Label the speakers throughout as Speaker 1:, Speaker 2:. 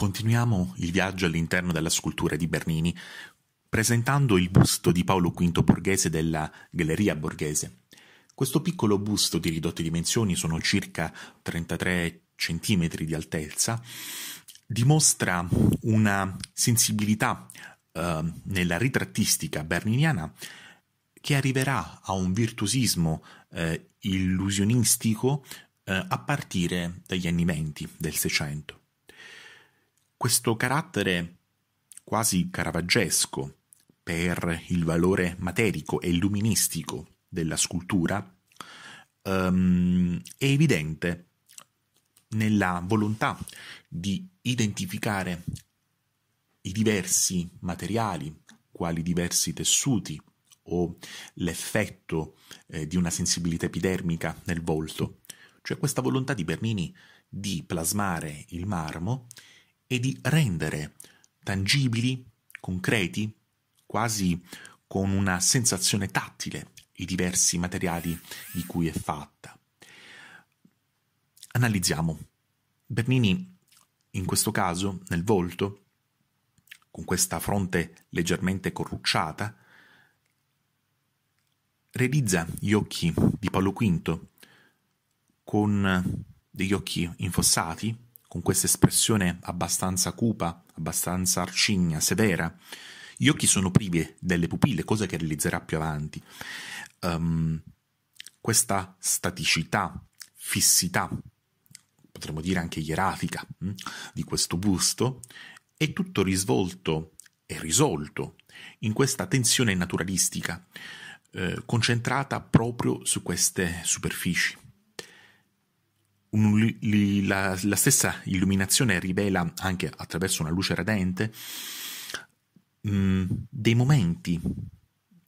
Speaker 1: Continuiamo il viaggio all'interno della scultura di Bernini, presentando il busto di Paolo V Borghese della Galleria Borghese. Questo piccolo busto di ridotte dimensioni, sono circa 33 cm di altezza, dimostra una sensibilità eh, nella ritrattistica berniniana che arriverà a un virtuosismo eh, illusionistico eh, a partire dagli anni 20 del Seicento questo carattere quasi caravaggesco per il valore materico e illuministico della scultura um, è evidente nella volontà di identificare i diversi materiali, quali diversi tessuti o l'effetto eh, di una sensibilità epidermica nel volto. Cioè questa volontà di Bernini di plasmare il marmo e di rendere tangibili, concreti, quasi con una sensazione tattile i diversi materiali di cui è fatta. Analizziamo. Bernini, in questo caso, nel volto, con questa fronte leggermente corrucciata, realizza gli occhi di Paolo V con degli occhi infossati, con questa espressione abbastanza cupa, abbastanza arcigna, severa. Gli occhi sono privi delle pupille, cosa che realizzerà più avanti. Um, questa staticità, fissità, potremmo dire anche ieratica, hm, di questo busto, è tutto risvolto e risolto in questa tensione naturalistica, eh, concentrata proprio su queste superfici un, li, la, la stessa illuminazione rivela anche attraverso una luce radente mh, mm, dei momenti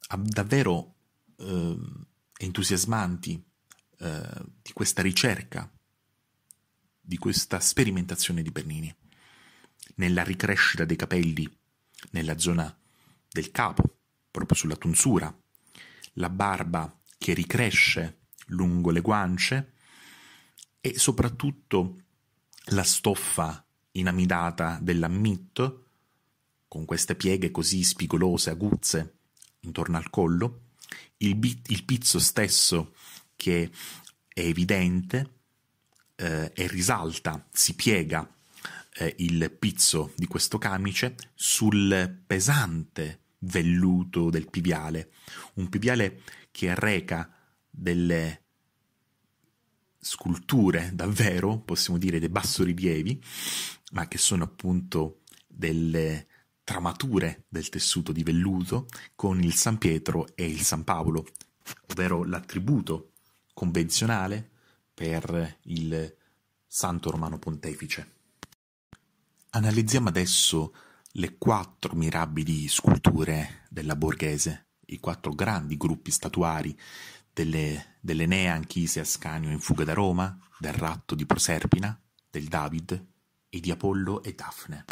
Speaker 1: ah, davvero eh, entusiasmanti eh, di questa ricerca, di questa sperimentazione di Bernini, nella ricrescita dei capelli, nella zona del capo, proprio sulla tonsura, la barba che ricresce lungo le guance, e soprattutto la stoffa inamidata dell'ammit, con queste pieghe così spigolose, aguzze, intorno al collo, il, bit, il pizzo stesso che è evidente eh, e risalta, si piega eh, il pizzo di questo camice sul pesante velluto del piviale, un piviale che reca delle sculture davvero, possiamo dire dei bassorilievi, ma che sono appunto delle tramature del tessuto di velluto con il San Pietro e il San Paolo, ovvero l'attributo convenzionale per il Santo Romano Pontefice. Analizziamo adesso le quattro mirabili sculture della Borghese, i quattro grandi gruppi statuari delle, dell'Enea Anchise Ascanio in fuga da Roma, del ratto di Proserpina, del David e di Apollo e Daphne.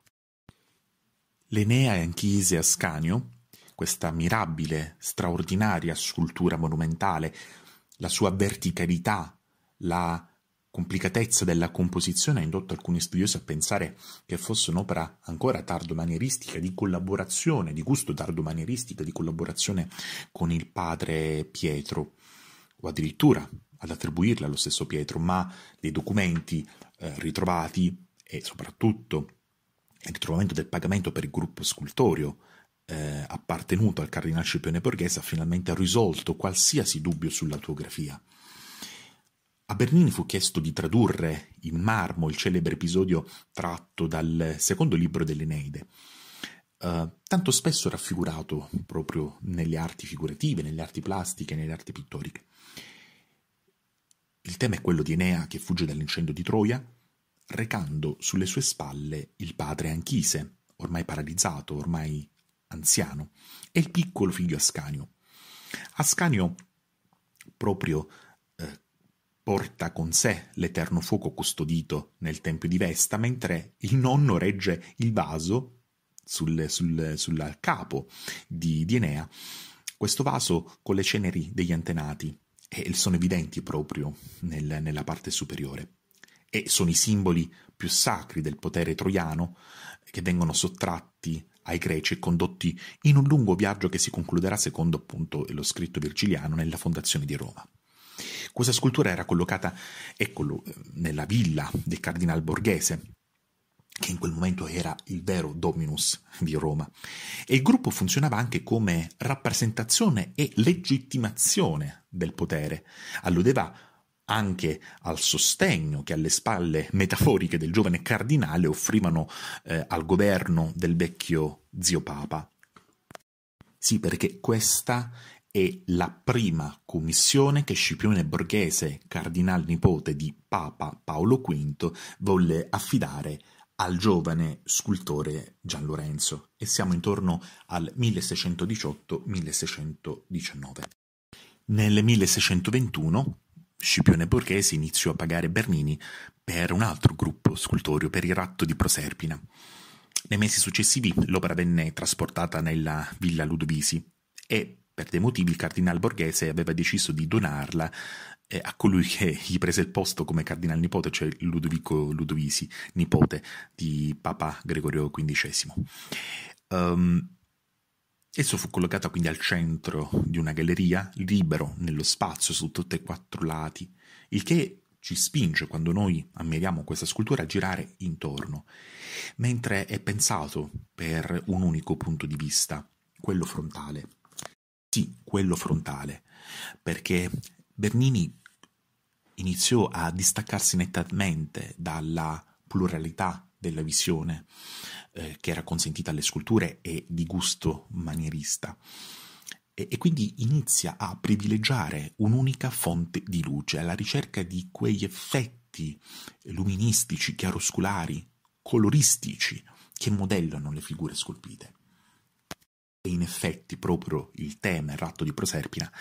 Speaker 1: L'Enea e Anchise Ascanio, questa mirabile, straordinaria scultura monumentale, la sua verticalità, la complicatezza della composizione ha indotto alcuni studiosi a pensare che fosse un'opera ancora tardo-manieristica, di collaborazione, di gusto tardo-manieristica, di collaborazione con il padre Pietro o addirittura ad attribuirla allo stesso Pietro, ma dei documenti eh, ritrovati e soprattutto il ritrovamento del pagamento per il gruppo scultorio eh, appartenuto al cardinale Scipione Borghese ha finalmente risolto qualsiasi dubbio sull'autografia. A Bernini fu chiesto di tradurre in marmo il celebre episodio tratto dal secondo libro dell'Eneide eh, tanto spesso raffigurato proprio nelle arti figurative, nelle arti plastiche, nelle arti pittoriche. Il tema è quello di Enea che fugge dall'incendio di Troia, recando sulle sue spalle il padre Anchise, ormai paralizzato, ormai anziano, e il piccolo figlio Ascanio. Ascanio proprio eh, porta con sé l'eterno fuoco custodito nel tempio di Vesta, mentre il nonno regge il vaso sul, sul, sul capo di, di Enea questo vaso con le ceneri degli antenati e sono evidenti proprio nel, nella parte superiore e sono i simboli più sacri del potere troiano che vengono sottratti ai greci e condotti in un lungo viaggio che si concluderà secondo appunto lo scritto virgiliano nella fondazione di Roma. Questa scultura era collocata, eccolo, nella villa del cardinal borghese, che in quel momento era il vero Dominus di Roma. E il gruppo funzionava anche come rappresentazione e legittimazione del potere. Alludeva anche al sostegno che alle spalle metaforiche del giovane cardinale offrivano eh, al governo del vecchio zio Papa. Sì, perché questa è la prima commissione che Scipione Borghese, cardinal nipote di Papa Paolo V, volle affidare al giovane scultore Gian Lorenzo e siamo intorno al 1618-1619. Nel 1621 Scipione Borghese iniziò a pagare Bernini per un altro gruppo scultorio, per il ratto di Proserpina. Nei mesi successivi l'opera venne trasportata nella villa Ludovisi e per dei motivi il cardinal Borghese aveva deciso di donarla eh, a colui che gli prese il posto come cardinal nipote, cioè Ludovico Ludovisi, nipote di Papa Gregorio XV. Um, ehm, esso fu collocato quindi al centro di una galleria, libero nello spazio su tutti e quattro lati, il che ci spinge quando noi ammiriamo questa scultura a girare intorno, mentre è pensato per un unico punto di vista, quello frontale. Sì, quello frontale, perché Bernini iniziò a distaccarsi nettamente dalla pluralità della visione eh, che era consentita alle sculture e di gusto manierista e, e quindi inizia a privilegiare un'unica fonte di luce alla ricerca di quegli effetti luministici, chiaroscolari, coloristici che modellano le figure scolpite. E in effetti proprio il tema, il ratto di Proserpina,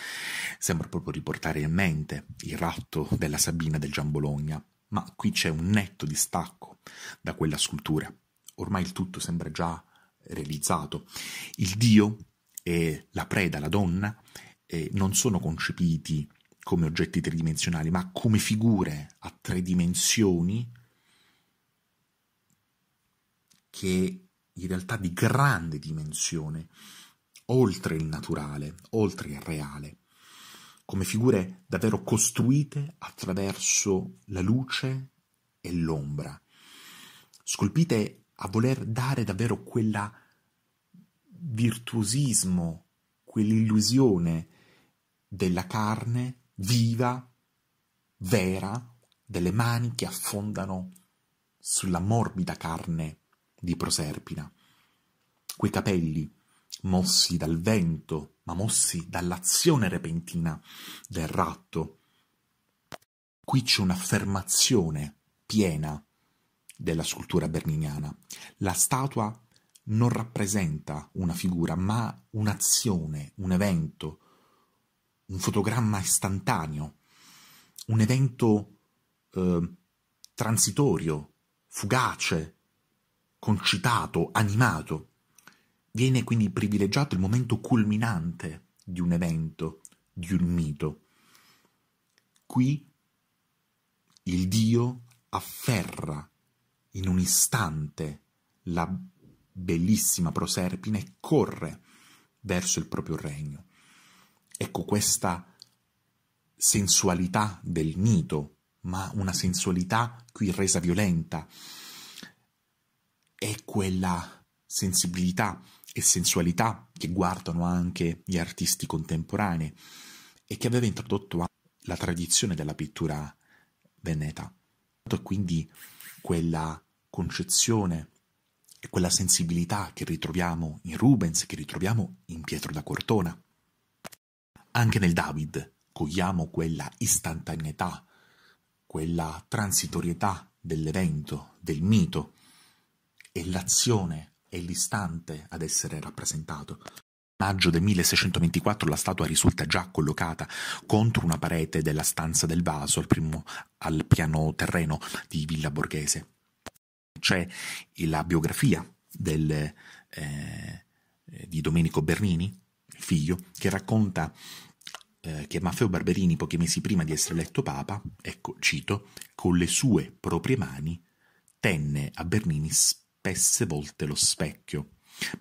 Speaker 1: sembra proprio riportare in mente il ratto della Sabina del Giambologna, ma qui c'è un netto distacco da quella scultura. Ormai il tutto sembra già realizzato. Il dio e la preda, la donna, eh, non sono concepiti come oggetti tridimensionali, ma come figure a tre dimensioni che in realtà di grande dimensione, oltre il naturale, oltre il reale, come figure davvero costruite attraverso la luce e l'ombra, scolpite a voler dare davvero quella virtuosismo, quell'illusione della carne viva, vera, delle mani che affondano sulla morbida carne di Proserpina. Quei capelli, mossi dal vento, ma mossi dall'azione repentina del ratto. Qui c'è un'affermazione piena della scultura berniniana. La statua non rappresenta una figura, ma un'azione, un evento, un fotogramma istantaneo, un evento eh, transitorio, fugace, concitato, animato. Viene quindi privilegiato il momento culminante di un evento, di un mito. Qui il Dio afferra in un istante la bellissima proserpina e corre verso il proprio regno. Ecco questa sensualità del mito, ma una sensualità qui resa violenta, è quella sensibilità e sensualità che guardano anche gli artisti contemporanei e che aveva introdotto la tradizione della pittura veneta. E quindi quella concezione e quella sensibilità che ritroviamo in Rubens, che ritroviamo in Pietro da Cortona. Anche nel David cogliamo quella istantaneità, quella transitorietà dell'evento, del mito, è l'azione, è l'istante ad essere rappresentato. Nel maggio del 1624 la statua risulta già collocata contro una parete della stanza del vaso al, primo, al piano terreno di Villa Borghese. C'è la biografia del, eh, di Domenico Bernini, figlio, che racconta eh, che Maffeo Barberini, pochi mesi prima di essere eletto Papa, ecco, cito, con le sue proprie mani tenne a Bernini spesse volte lo specchio,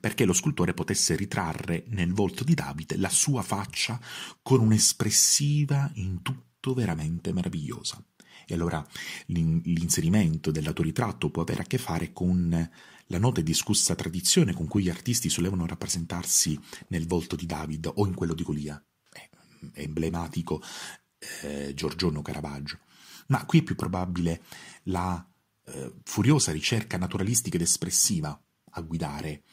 Speaker 1: perché lo scultore potesse ritrarre nel volto di Davide la sua faccia con un'espressiva in tutto veramente meravigliosa. E allora l'inserimento dell'autoritratto può avere a che fare con la nota e discussa tradizione con cui gli artisti solevano rappresentarsi nel volto di David o in quello di Golia, emblematico eh, Giorgione Caravaggio. Ma qui è più probabile la eh, furiosa ricerca naturalistica ed espressiva a guidare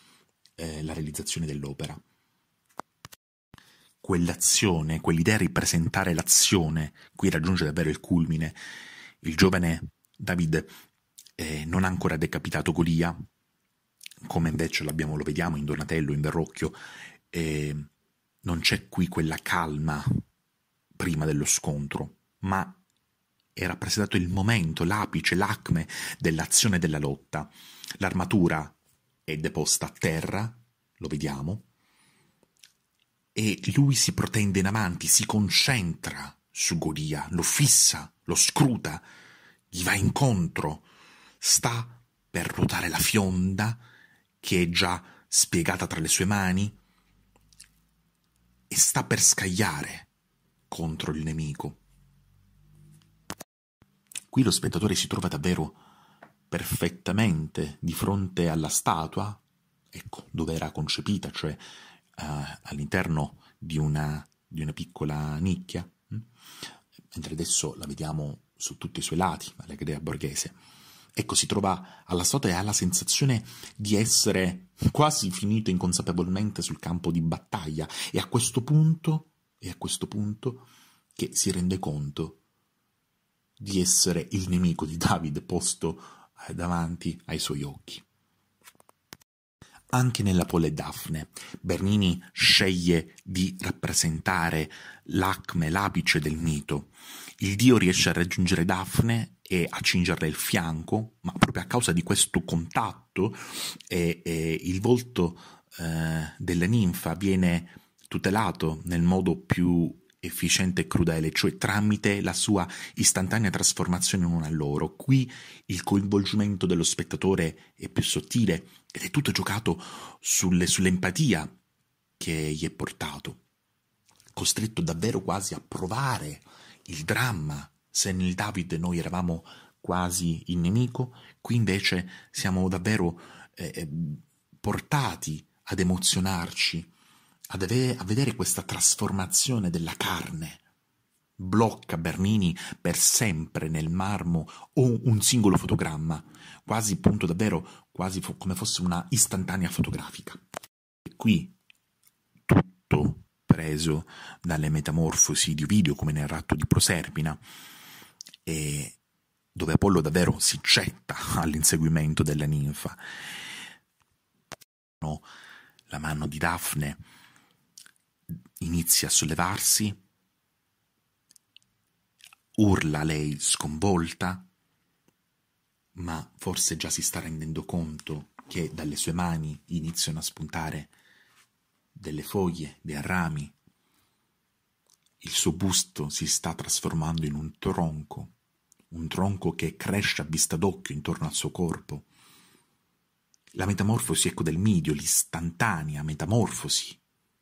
Speaker 1: eh, la realizzazione dell'opera. Quell'azione, quell'idea di presentare l'azione, qui raggiunge davvero il culmine. Il giovane David eh, non ha ancora decapitato Golia, come invece lo vediamo in Donatello, in Verrocchio, non c'è qui quella calma prima dello scontro, ma è rappresentato il momento, l'apice, l'acme dell'azione della lotta. L'armatura è deposta a terra, lo vediamo, e lui si protende in avanti, si concentra su Golia, lo fissa, lo scruta, gli va incontro, sta per ruotare la fionda che è già spiegata tra le sue mani e sta per scagliare contro il nemico. Qui lo spettatore si trova davvero perfettamente di fronte alla statua, ecco, dove era concepita, cioè eh, all'interno di una, di una, piccola nicchia, hm? mentre adesso la vediamo su tutti i suoi lati, all'Egrea borghese. Ecco, si trova alla statua e ha la sensazione di essere quasi finito inconsapevolmente sul campo di battaglia e a questo punto, e a questo punto che si rende conto di essere il nemico di David posto eh, davanti ai suoi occhi. Anche nella Pole Daphne, Bernini sceglie di rappresentare l'acme, l'apice del mito. Il dio riesce a raggiungere Daphne e a cingerle il fianco, ma proprio a causa di questo contatto eh, eh, il volto eh, della ninfa viene tutelato nel modo più efficiente e crudele, cioè tramite la sua istantanea trasformazione in un alloro. Qui il coinvolgimento dello spettatore è più sottile ed è tutto giocato sulle, sull'empatia che gli è portato, costretto davvero quasi a provare il dramma. Se nel David noi eravamo quasi il nemico, qui invece siamo davvero eh, eh portati ad emozionarci a, deve, a vedere questa trasformazione della carne blocca Bernini per sempre nel marmo o un singolo fotogramma, quasi appunto davvero quasi fo- come fosse una istantanea fotografica. E qui tutto preso dalle metamorfosi di Ovidio come nel ratto di Proserpina e dove Apollo davvero si getta all'inseguimento della ninfa. No, la mano di Daphne inizia a sollevarsi, urla lei sconvolta, ma forse già si sta rendendo conto che dalle sue mani iniziano a spuntare delle foglie, dei rami. Il suo busto si sta trasformando in un tronco, un tronco che cresce a vista d'occhio intorno al suo corpo. La metamorfosi, ecco, del midio, l'istantanea metamorfosi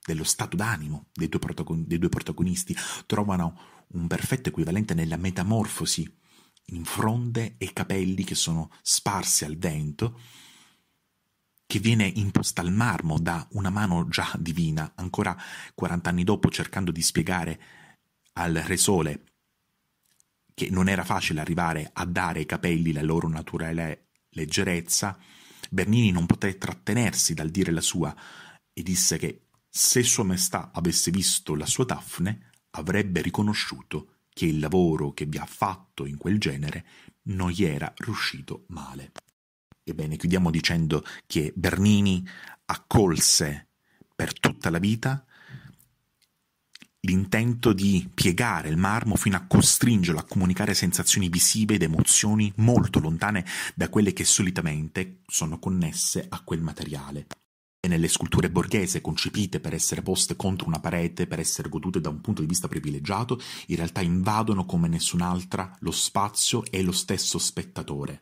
Speaker 1: dello stato d'animo dei due, protagon- dei due protagonisti, trovano un perfetto equivalente nella metamorfosi in fronde e capelli che sono sparsi al vento, che viene imposta al marmo da una mano già divina, ancora 40 anni dopo cercando di spiegare al Re Sole che non era facile arrivare a dare ai capelli la loro naturale leggerezza, Bernini non poté trattenersi dal dire la sua e disse che se Sua Maestà avesse visto la sua Daphne, avrebbe riconosciuto che il lavoro che vi ha fatto in quel genere non gli era riuscito male. Ebbene, chiudiamo dicendo che Bernini accolse per tutta la vita l'intento di piegare il marmo fino a costringerlo a comunicare sensazioni visive ed emozioni molto lontane da quelle che solitamente sono connesse a quel materiale e nelle sculture borghese concepite per essere poste contro una parete, per essere godute da un punto di vista privilegiato, in realtà invadono come nessun'altra lo spazio e lo stesso spettatore.